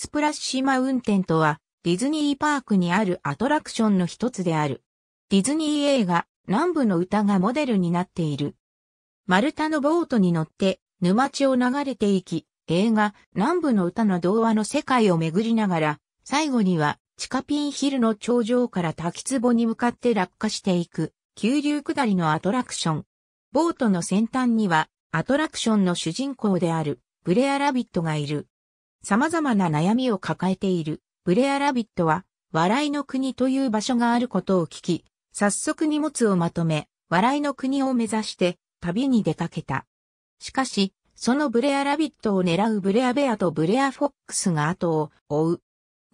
スプラッシュマウンテンとは、ディズニーパークにあるアトラクションの一つである。ディズニー映画、南部の歌がモデルになっている。丸太のボートに乗って、沼地を流れていき、映画、南部の歌の童話の世界を巡りながら、最後には、地下ピンヒルの頂上から滝壺に向かって落下していく、急流下りのアトラクション。ボートの先端には、アトラクションの主人公である、ブレアラビットがいる。様々な悩みを抱えているブレアラビットは、笑いの国という場所があることを聞き、早速荷物をまとめ、笑いの国を目指して旅に出かけた。しかし、そのブレアラビットを狙うブレアベアとブレアフォックスが後を追う。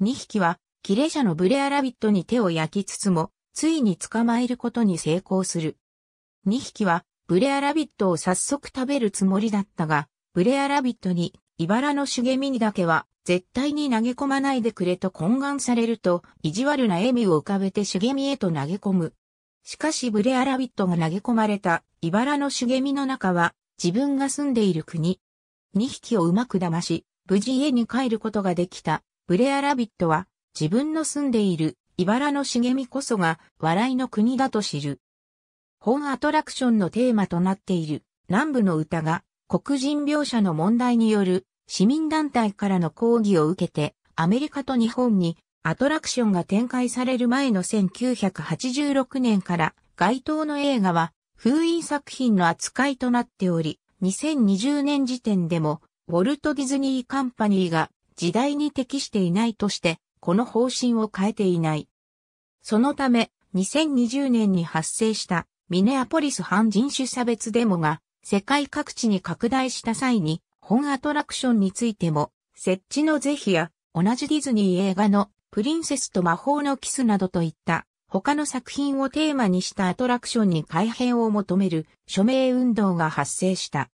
2匹は、キレ者のブレアラビットに手を焼きつつも、ついに捕まえることに成功する。2匹は、ブレアラビットを早速食べるつもりだったが、ブレアラビットに茨の茂みにだけは、絶対に投げ込まないでくれと懇願されると、意地悪な笑みを浮かべて茂みへと投げ込む。しかしブレアラビットが投げ込まれた、茨の茂みの中は、自分が住んでいる国。二匹をうまく騙し、無事家に帰ることができた、ブレアラビットは、自分の住んでいる、茨の茂みこそが、笑いの国だと知る。本アトラクションのテーマとなっている、南部の歌が、黒人描写の問題による市民団体からの抗議を受けて、アメリカと日本にアトラクションが展開される前の1986年から該当の映画は封印作品の扱いとなっており、2020年時点でもウォルト・ディズニー・カンパニーが時代に適していないとして、この方針を変えていない。そのため、2020年に発生したミネアポリス反人種差別デモが世界各地に拡大した際に、本アトラクションについても、設置の是非や、同じディズニー映画の、プリンセスと魔法のキスなどといった、他の作品をテーマにしたアトラクションに改変を求める署名運動が発生した。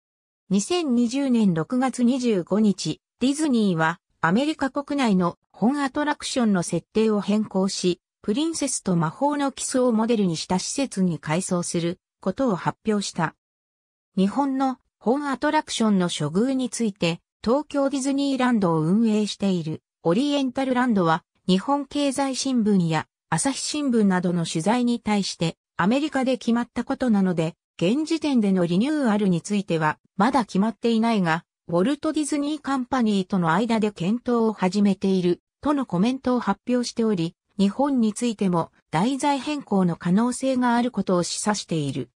2020年6月25日、ディズニーはアメリカ国内の本アトラクションの設定を変更し、プリンセスと魔法のキスをモデルにした施設に改装することを発表した。日本の本アトラクションの処遇について、東京ディズニーランドを運営しているオリエンタルランドは、日本経済新聞や朝日新聞などの取材に対して、アメリカで決まったことなので、現時点でのリニューアルについては、まだ決まっていないが、ウォルト・ディズニー・カンパニーとの間で検討を始めている、とのコメントを発表しており、日本についても題材変更の可能性があることを示唆している。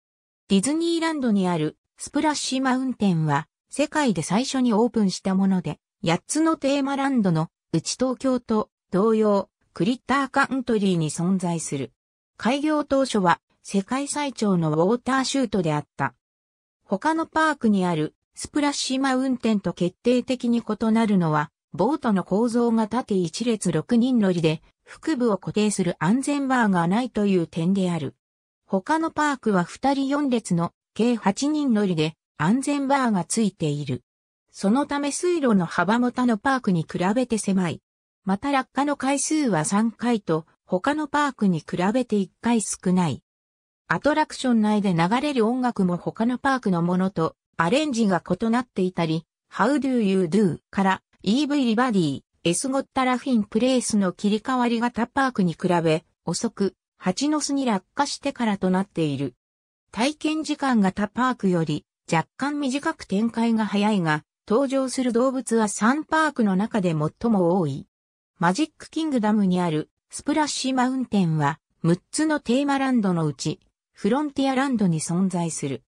ディズニーランドにあるスプラッシュマウンテンは世界で最初にオープンしたもので、8つのテーマランドのうち東京と同様、クリッターカントリーに存在する。開業当初は世界最長のウォーターシュートであった。他のパークにあるスプラッシュマウンテンと決定的に異なるのは、ボートの構造が縦一列6人乗りで、腹部を固定する安全バーがないという点である。他のパークは2人4列の計8人乗りで安全バーがついている。そのため水路の幅も他のパークに比べて狭い。また落下の回数は3回と他のパークに比べて1回少ない。アトラクション内で流れる音楽も他のパークのものとアレンジが異なっていたり、How do you do? から EV リバディ、エスゴッタラフィンプレイスの切り替わり型パークに比べ遅く、蜂の巣に落下してからとなっている。体験時間が他パークより若干短く展開が早いが、登場する動物は3パークの中で最も多い。マジックキングダムにあるスプラッシュマウンテンは6つのテーマランドのうちフロンティアランドに存在する。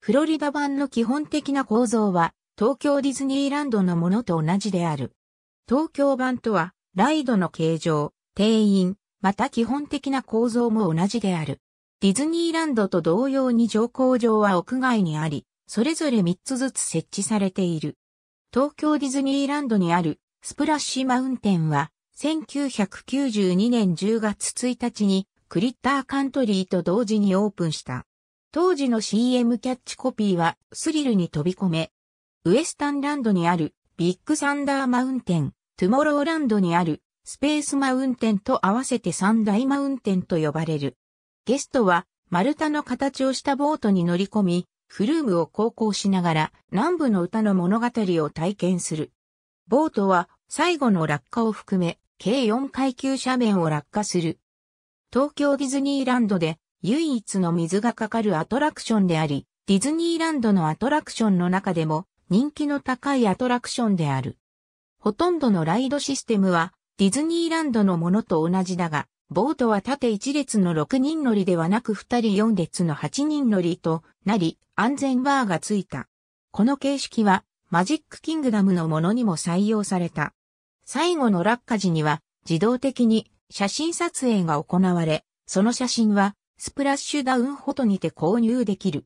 フロリダ版の基本的な構造は東京ディズニーランドのものと同じである。東京版とはライドの形状、定員、また基本的な構造も同じである。ディズニーランドと同様に乗降場は屋外にあり、それぞれ3つずつ設置されている。東京ディズニーランドにあるスプラッシュマウンテンは、1992年10月1日にクリッターカントリーと同時にオープンした。当時の CM キャッチコピーはスリルに飛び込め。ウエスタンランドにあるビッグサンダーマウンテン、トゥモローランドにあるスペースマウンテンと合わせて三大マウンテンと呼ばれる。ゲストは丸太の形をしたボートに乗り込み、フルームを航行しながら南部の歌の物語を体験する。ボートは最後の落下を含め計4階級斜面を落下する。東京ディズニーランドで唯一の水がかかるアトラクションであり、ディズニーランドのアトラクションの中でも人気の高いアトラクションである。ほとんどのライドシステムはディズニーランドのものと同じだが、ボートは縦1列の6人乗りではなく2人4列の8人乗りとなり、安全バーがついた。この形式は、マジックキングダムのものにも採用された。最後の落下時には、自動的に写真撮影が行われ、その写真は、スプラッシュダウンフォトにて購入できる。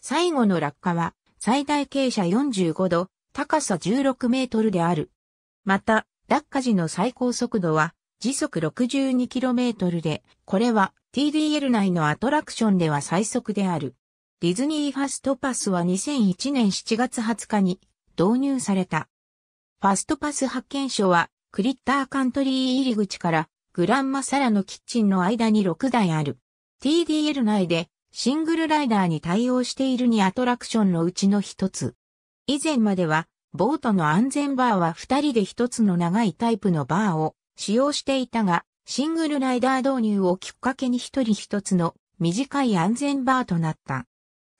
最後の落下は、最大傾斜45度、高さ16メートルである。また、落下時の最高速度は時速 62km で、これは TDL 内のアトラクションでは最速である。ディズニーファストパスは2001年7月20日に導入された。ファストパス発見所は、クリッターカントリー入り口からグランマサラのキッチンの間に6台ある。TDL 内でシングルライダーに対応している2アトラクションのうちの一つ。以前までは、ボートの安全バーは2人で1つの長いタイプのバーを使用していたが、シングルライダー導入をきっかけに一人一つの短い安全バーとなった。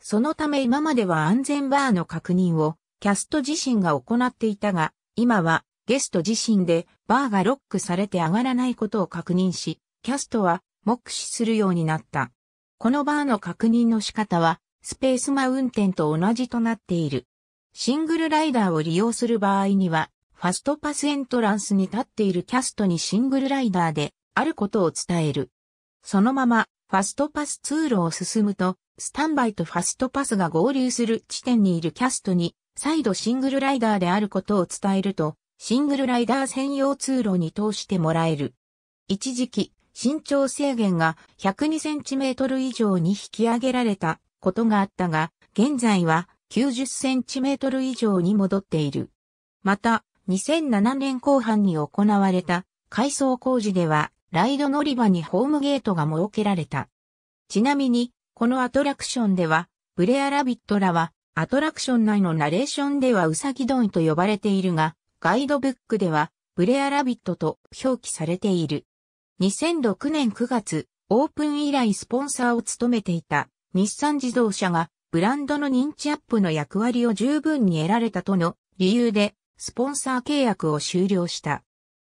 そのため今までは安全バーの確認をキャスト自身が行っていたが、今はゲスト自身でバーがロックされて上がらないことを確認し、キャストは目視するようになった。このバーの確認の仕方はスペースマウンテンと同じとなっている。シングルライダーを利用する場合にはファストパスエントランスに立っているキャストにシングルライダーであることを伝える。そのままファストパス通路を進むと、スタンバイとファストパスが合流する地点にいるキャストに再度シングルライダーであることを伝えると、シングルライダー専用通路に通してもらえる。一時期、身長制限が 102cm 以上に引き上げられたことがあったが、現在は 90cm 以上に戻っている。また、2007年後半に行われた改装工事では、ライド乗り場にホームゲートが設けられた。ちなみに、このアトラクションでは、ブレアラビットらは、アトラクション内のナレーションではウサギドンと呼ばれているが、ガイドブックでは、ブレアラビットと表記されている。2006年9月、オープン以来スポンサーを務めていた日産自動車がブランドの認知アップの役割を十分に得られたとの理由でスポンサー契約を終了した。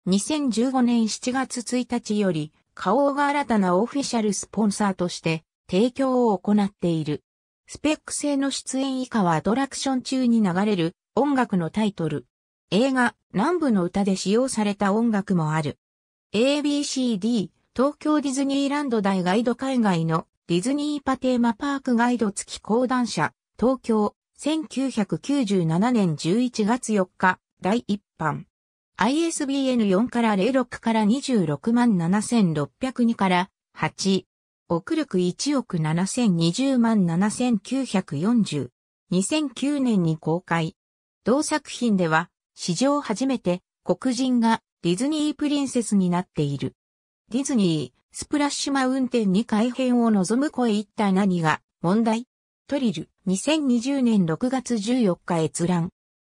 2015年7月1日より、花王が新たなオフィシャルスポンサーとして提供を行っている。スペック製の出演以下はアトラクション中に流れる音楽のタイトル。映画、南部の歌で使用された音楽もある。ABCD、東京ディズニーランド大ガイド海外のディズニーパテーマパークガイド付き講談社、東京、1997年11月4日、第一版。ISBN 4から06から26万7602から8。奥力1億7020万7940。2009年に公開。同作品では、史上初めて黒人がディズニープリンセスになっている。ディズニー、スプラッシュマウンテンに改編を望む声一体何が問題トリル、2020年6月14日閲覧。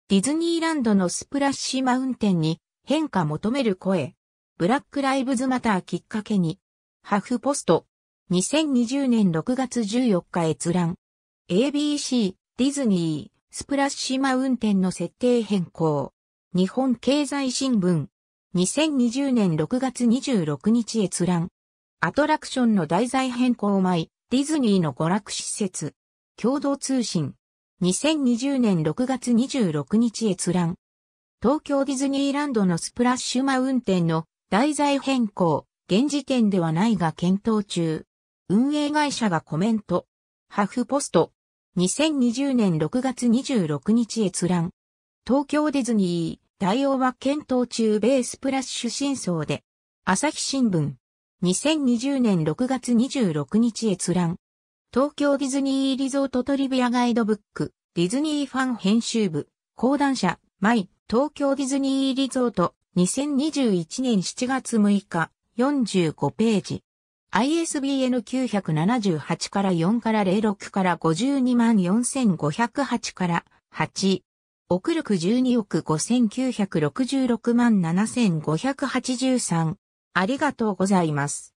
ディズニーランドのスプラッシュマウンテンに変化求める声。ブラックライブズマターきっかけに。ハフポスト。2020年6月14日閲覧。ABC、ディズニー、スプラッシュマウンテンの設定変更。日本経済新聞。2020年6月26日閲覧。アトラクションの題材変更前、ディズニーの娯楽施設。共同通信。2020年6月26日閲覧。東京ディズニーランドのスプラッシュマウンテンの題材変更、現時点ではないが検討中。運営会社がコメント。ハフポスト。2020年6月26日閲覧。東京ディズニー、対応は検討中米スプラッシュ真相で。朝日新聞。2020年6月26日閲覧。東京ディズニーリゾートトリビアガイドブック、ディズニーファン編集部、講談社、マイ、東京ディズニーリゾート、2021年7月6日、45ページ。ISBN 978から4から06から524,508から8。る力12億5966万7583。ありがとうございます。